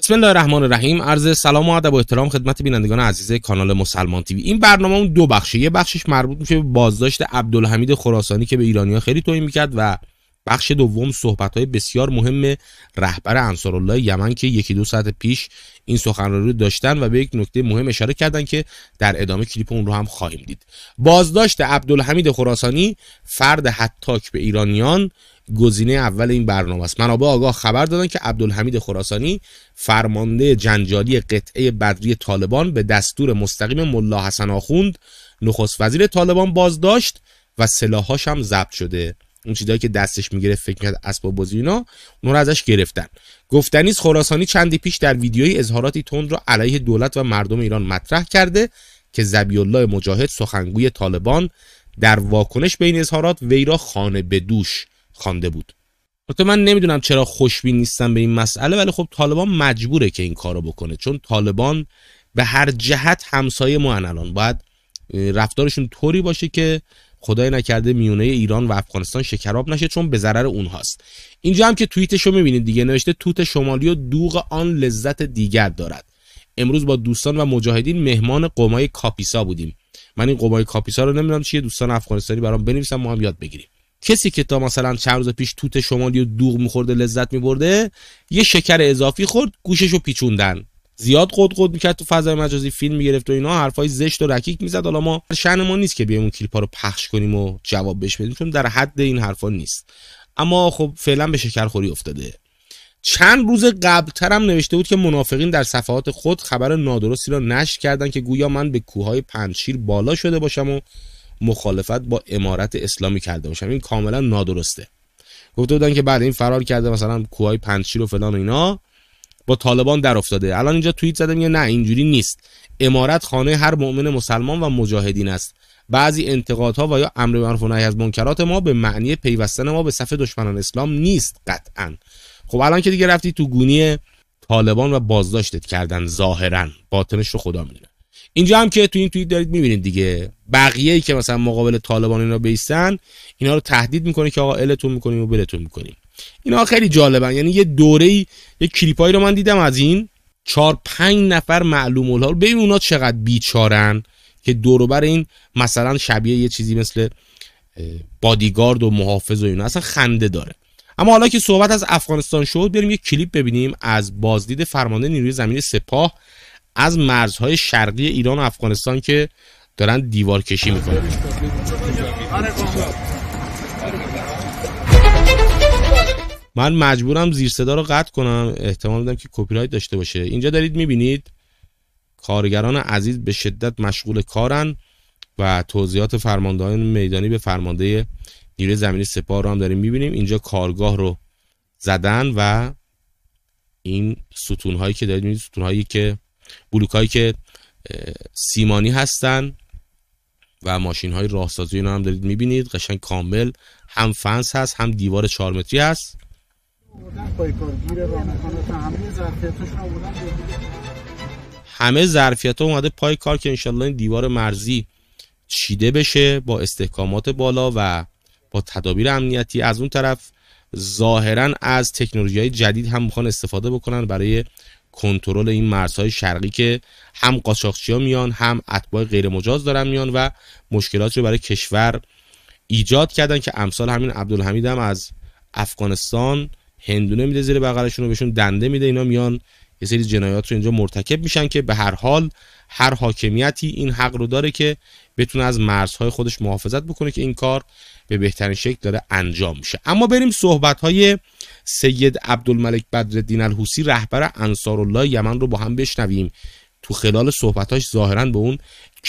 بسم الله الرحمن الرحیم عرض سلام و ادب و احترام خدمت بینندگان عزیز کانال مسلمان تیوی این برنامه اون دو بخشه یه بخشش مربوط میشه به بازداشت عبدالحمید خراسانی که به ایرانیا خیلی توهین میکرد و بخش دوم صحبت های بسیار مهم رهبر انصارالله یمن که یکی دو ساعت پیش این سخنرانی رو داشتن و به یک نکته مهم اشاره کردن که در ادامه کلیپ اون رو هم خواهیم دید بازداشت عبدالحمید خراسانی فرد حتاک به ایرانیان گزینه اول این برنامه است منابع آگاه خبر دادن که عبدالحمید خراسانی فرمانده جنجالی قطعه بدری طالبان به دستور مستقیم ملا حسن آخوند نخست وزیر طالبان بازداشت و سلاحاش هم ضبط شده اون چیزایی که دستش میگرفت فکر کرد اسباب بازی اینا اون رو ازش گرفتن گفتنی خراسانی چندی پیش در ویدیوی اظهاراتی تند را علیه دولت و مردم ایران مطرح کرده که زبی الله مجاهد سخنگوی طالبان در واکنش به این اظهارات وی را خانه به دوش خوانده بود البته من نمیدونم چرا خوشبین نیستم به این مسئله ولی خب طالبان مجبوره که این کارو بکنه چون طالبان به هر جهت همسایه ما الان باید رفتارشون طوری باشه که خدای نکرده میونه ایران و افغانستان شکراب نشه چون به ضرر اونهاست اینجا هم که توییتشو میبینید دیگه نوشته توت شمالی و دوغ آن لذت دیگر دارد امروز با دوستان و مجاهدین مهمان قمای کاپیسا بودیم من این قمای کاپیسا رو نمیدونم چیه دوستان افغانستانی برام بنویسن ما هم یاد بگیریم کسی که تا مثلا چند روز پیش توت شمالی و دوغ میخورده لذت میبرده یه شکر اضافی خورد گوشش رو پیچوندن زیاد قد قد میکرد تو فضای مجازی فیلم میگرفت و اینا حرفای زشت و رکیک میزد حالا ما شن ما نیست که بیایم اون ها رو پخش کنیم و جواب بهش بدیم چون در حد این حرفا نیست اما خب فعلا به شکرخوری افتاده چند روز قبل ترم نوشته بود که منافقین در صفحات خود خبر نادرستی را نشر کردند که گویا من به کوههای پنچیر بالا شده باشم و مخالفت با امارت اسلامی کرده باشم این کاملا نادرسته گفته بودن که بعد بله، این فرار کرده مثلا کوهای پنچیر و فلان و اینا با طالبان در افتاده الان اینجا توییت زده میگه نه اینجوری نیست امارت خانه هر مؤمن مسلمان و مجاهدین است بعضی انتقادها و یا امر معروف و از منکرات ما به معنی پیوستن ما به صف دشمنان اسلام نیست قطعا خب الان که دیگه رفتی تو گونی طالبان و بازداشتت کردن ظاهرا باطنش رو خدا میدونه اینجا هم که تو این توییت دارید میبینید دیگه بقیه ای که مثلا مقابل طالبان اینا بیستن اینا رو تهدید میکنه که آقا التون میکنیم و بلتون میکنیم اینا خیلی جالبن یعنی یه دوره یه کلیپایی رو من دیدم از این چهار پنج نفر معلوم الحال ببین اونا چقدر بیچارن که دوروبر این مثلا شبیه یه چیزی مثل بادیگارد و محافظ و اینا اصلا خنده داره اما حالا که صحبت از افغانستان شد بریم یه کلیپ ببینیم از بازدید فرمانده نیروی زمین سپاه از مرزهای شرقی ایران و افغانستان که دارن دیوار کشی میکنن من مجبورم زیر صدا رو قطع کنم احتمال بدم که کپی رایت داشته باشه اینجا دارید میبینید کارگران عزیز به شدت مشغول کارن و توضیحات فرماندهان میدانی به فرمانده نیروی زمینی سپاه رو هم داریم میبینیم اینجا کارگاه رو زدن و این ستون هایی که دارید میبینید ستون هایی که بلوک هایی که سیمانی هستن و ماشین های راهسازی اینا هم دارید میبینید قشنگ کامل هم فنس هست هم دیوار 4 متری هست همه ظرفیت اومده پای کار که انشالله این دیوار مرزی چیده بشه با استحکامات بالا و با تدابیر امنیتی از اون طرف ظاهرا از تکنولوژی های جدید هم میخوان استفاده بکنن برای کنترل این مرزهای شرقی که هم قاچاقچی ها میان هم اتباع غیر مجاز دارن میان و مشکلات رو برای کشور ایجاد کردن که امسال همین عبدالحمید هم از افغانستان هندونه میده زیر بغلشون رو بهشون دنده میده اینا میان یه سری جنایات رو اینجا مرتکب میشن که به هر حال هر حاکمیتی این حق رو داره که بتونه از مرزهای خودش محافظت بکنه که این کار به بهترین شکل داره انجام میشه اما بریم صحبت های سید عبدالملک بدرالدین الحوسی رهبر انصار الله یمن رو با هم بشنویم تو خلال صحبتاش ظاهرا به اون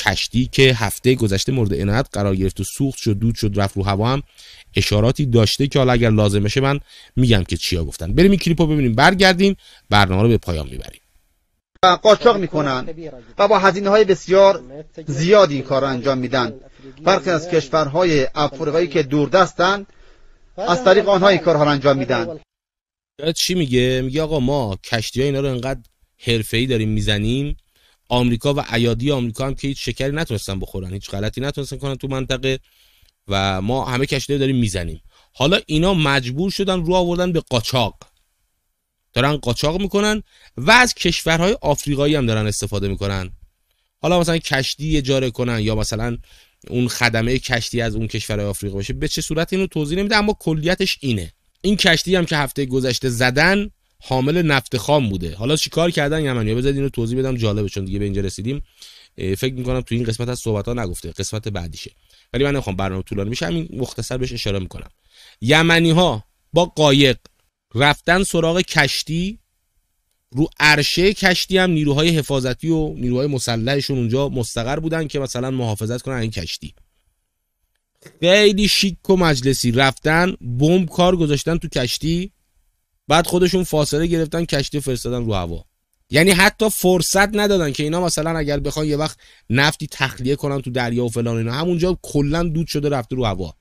کشتی که هفته گذشته مورد عنایت قرار گرفت و سوخت شد دود شد رفت رو هوا هم اشاراتی داشته که حالا اگر لازم بشه من میگم که چیا گفتن بریم این کلیپو ببینیم برگردیم برنامه رو به پایان میبریم و قاچاق میکنن و با هزینه های بسیار زیادی این کار انجام میدن برخی از کشورهای افریقایی که دور دستن از طریق آنها این کارها رو انجام میدن چی میگه میگه آقا ما کشتی ها اینا رو انقدر حرفه‌ای داریم میزنیم آمریکا و ایادی آمریکا هم که هیچ شکری نتونستن بخورن هیچ غلطی نتونستن کنن تو منطقه و ما همه کشتی داریم میزنیم حالا اینا مجبور شدن رو آوردن به قاچاق دارن قاچاق میکنن و از کشورهای آفریقایی هم دارن استفاده میکنن حالا مثلا کشتی اجاره کنن یا مثلا اون خدمه کشتی از اون کشورهای آفریقا باشه به چه صورت اینو توضیح نمیده اما کلیتش اینه این کشتی هم که هفته گذشته زدن حامل نفت خام بوده حالا چیکار کردن یمنیا بذارید اینو توضیح بدم جالبه چون دیگه به اینجا رسیدیم فکر میکنم تو این قسمت از صحبت ها نگفته قسمت بعدیشه ولی من نمیخوام برنامه طولانی میشه همین مختصر بهش اشاره میکنم یمنی ها با قایق رفتن سراغ کشتی رو عرشه کشتی هم نیروهای حفاظتی و نیروهای مسلحشون اونجا مستقر بودن که مثلا محافظت کنن این کشتی خیلی شیک و مجلسی رفتن بمب کار گذاشتن تو کشتی بعد خودشون فاصله گرفتن کشتی فرستادن رو هوا یعنی حتی فرصت ندادن که اینا مثلا اگر بخوان یه وقت نفتی تخلیه کنن تو دریا و فلان اینا همونجا کلا دود شده رفته رو هوا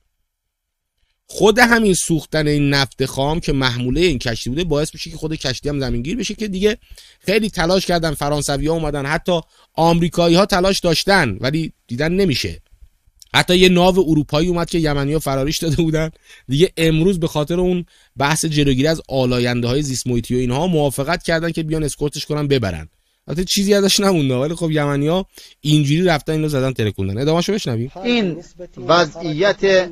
خود همین سوختن این نفت خام که محموله این کشتی بوده باعث میشه که خود کشتی هم زمینگیر بشه که دیگه خیلی تلاش کردن فرانسوی ها اومدن حتی آمریکایی ها تلاش داشتن ولی دیدن نمیشه حتی یه ناو اروپایی اومد که یمنی ها فراریش داده بودن دیگه امروز به خاطر اون بحث جلوگیری از آلاینده های زیست و اینها موافقت کردن که بیان اسکورتش کنن ببرن البته چیزی ازش نمونده ولی خب یمنی ها اینجوری رفتن اینو زدن ترکوندن ادامهشو بشنویم این وضعیت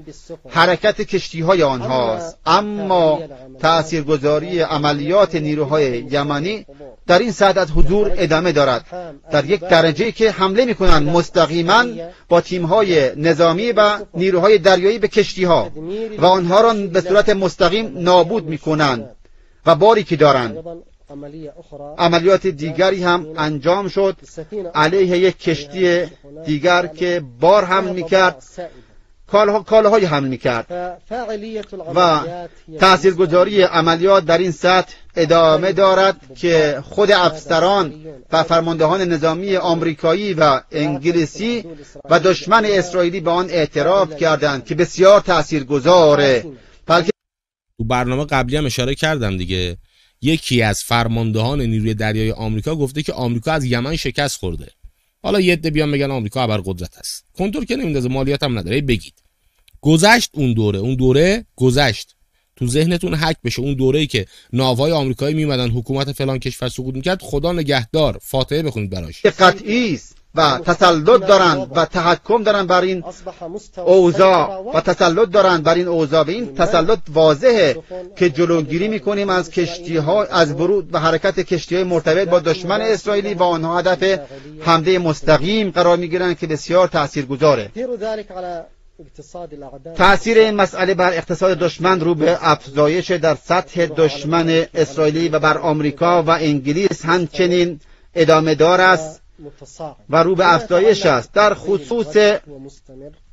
حرکت کشتی های آنهاست اما تاثیرگذاری عملیات نیروهای یمنی در این ساعت از حضور ادامه دارد در یک درجه که حمله میکنند مستقیما با تیم های نظامی و نیروهای دریایی به کشتی ها و آنها را به صورت مستقیم نابود میکنند و باری که دارند عملیات دیگری هم انجام شد علیه یک کشتی دیگر که بار هم میکرد کالها کالهای حمل میکرد و تاثیرگذاری عملیات در این سطح ادامه دارد که خود افسران و فرماندهان نظامی آمریکایی و انگلیسی و دشمن اسرائیلی به آن اعتراف کردند که بسیار تاثیرگذاره بلکه برنامه قبلی هم اشاره کردم دیگه یکی از فرماندهان نیروی دریایی آمریکا گفته که آمریکا از یمن شکست خورده حالا یه عده بیان بگن آمریکا ابر قدرت است کنترل که نمیندازه مالیات هم نداره بگید گذشت اون دوره اون دوره گذشت تو ذهنتون حک بشه اون ای که ناوهای آمریکایی میمدن حکومت فلان کشور سقوط میکرد خدا نگهدار فاتحه بخونید براش قطعی است و تسلط دارند و تحکم دارند بر این اوضاع و تسلط دارند بر این اوضاع به این تسلط واضحه که جلوگیری میکنیم از کشتی ها از ورود و حرکت کشتی های مرتبط با دشمن اسرائیلی و آنها هدف حمله مستقیم قرار میگیرند که بسیار تاثیرگذاره تأثیر این مسئله بر اقتصاد دشمن رو به افزایش در سطح دشمن اسرائیلی و بر آمریکا و انگلیس همچنین ادامه دار است و رو به افزایش است در خصوص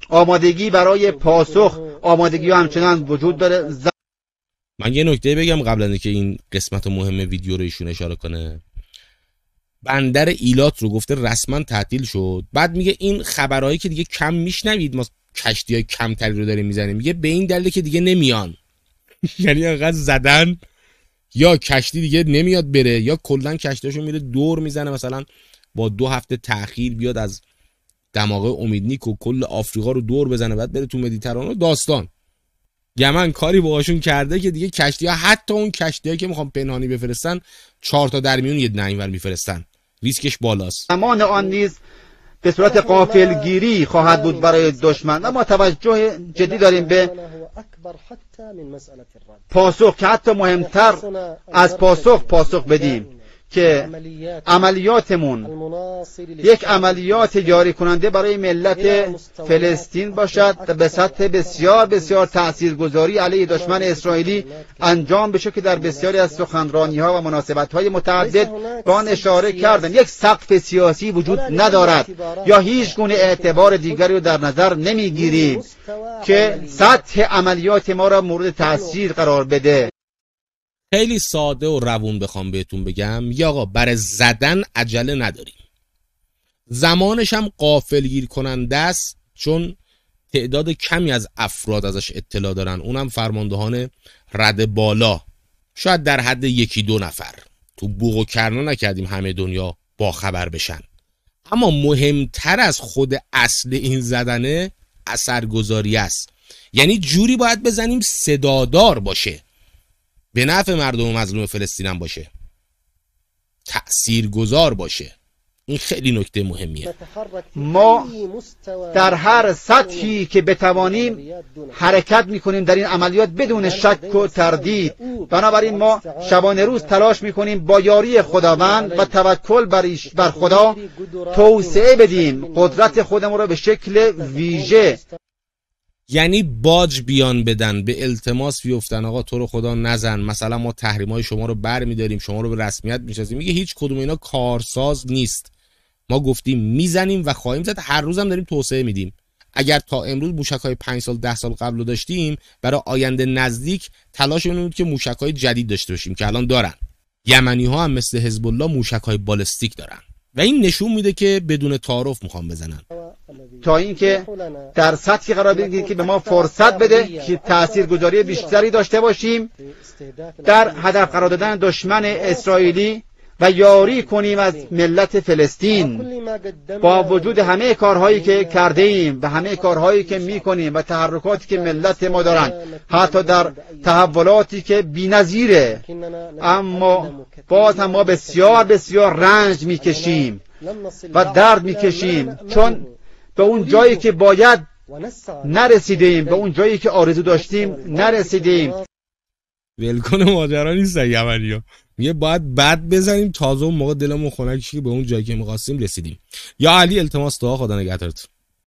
آمادگی برای پاسخ آمادگی همچنان وجود داره من یه نکته بگم قبل اینکه این قسمت مهم ویدیو رو ایشون اشاره کنه بندر ایلات رو گفته رسما تعطیل شد بعد میگه این خبرهایی که دیگه کم میشنوید ما کشتی های کمتری رو داریم میزنیم میگه به این دلیل که دیگه نمیان یعنی انقدر زدن یا کشتی دیگه نمیاد بره یا کلا کشتیاشو میره دور میزنه مثلا با دو هفته تاخیر بیاد از دماغه امیدنیک و کل آفریقا رو دور بزنه بعد بره تو مدیترانه داستان یمن کاری باهاشون کرده که دیگه کشتی ها حتی اون کشتی که میخوام پنهانی بفرستن چهار تا در میون یه ور میفرستن ریسکش بالاست زمان آن نیز به صورت قافلگیری خواهد بود برای دشمن اما توجه جدی داریم به پاسخ که حتی مهمتر از پاسخ پاسخ بدیم که عملیاتمون یک عملیات جاری کننده برای ملت فلسطین باشد و به سطح بسیار بسیار تاثیرگذاری علیه دشمن اسرائیلی انجام بشه که در بسیاری از سخنرانی ها و مناسبت های متعدد به آن اشاره کردن یک سقف سیاسی وجود ندارد یا هیچ گونه اعتبار دیگری رو در نظر نمیگیریم که سطح عملیات ما را مورد تاثیر قرار بده خیلی ساده و روون بخوام بهتون بگم یا آقا بر زدن عجله نداریم زمانش هم گیر کننده است چون تعداد کمی از افراد ازش اطلاع دارن اونم فرماندهان رد بالا شاید در حد یکی دو نفر تو بوق و کرنا نکردیم همه دنیا با خبر بشن اما مهمتر از خود اصل این زدنه اثرگذاری است یعنی جوری باید بزنیم صدادار باشه به نفع مردم و مظلوم فلسطین هم باشه تأثیر گذار باشه این خیلی نکته مهمیه ما در هر سطحی که بتوانیم حرکت میکنیم در این عملیات بدون شک و تردید بنابراین ما شبانه روز تلاش میکنیم با یاری خداوند و توکل بر خدا توسعه بدیم قدرت خودمون را به شکل ویژه یعنی باج بیان بدن به التماس بیفتن آقا تو رو خدا نزن مثلا ما تحریم های شما رو بر میداریم شما رو به رسمیت میشناسیم میگه هیچ کدوم اینا کارساز نیست ما گفتیم میزنیم و خواهیم زد هر روزم داریم توسعه میدیم اگر تا امروز موشک های 5 سال ده سال قبل رو داشتیم برای آینده نزدیک تلاش این بود که موشک های جدید داشته باشیم که الان دارن یمنی ها هم مثل حزب الله موشک های بالستیک دارن و این نشون میده که بدون تعارف میخوام بزنن تا اینکه در سطحی قرار بگیرید که به ما فرصت بده که تاثیرگذاری بیشتری داشته باشیم در هدف قرار دادن دشمن اسرائیلی و یاری کنیم از ملت فلسطین با وجود همه کارهایی که کرده ایم و همه کارهایی که می کنیم و تحرکاتی که ملت ما دارند حتی در تحولاتی که نظیره اما باز هم ما بسیار بسیار رنج میکشیم و درد میکشیم چون به اون جایی که باید نرسیدیم، به اون جایی که آرزو داشتیم نرسیدیم. ولکن ماجرا نیست یمنی ها میگه باید بد بزنیم تازه اون موقع دلمون خنک که به اون جایی که میخواستیم رسیدیم یا علی التماس دعا خدا نگهدارتون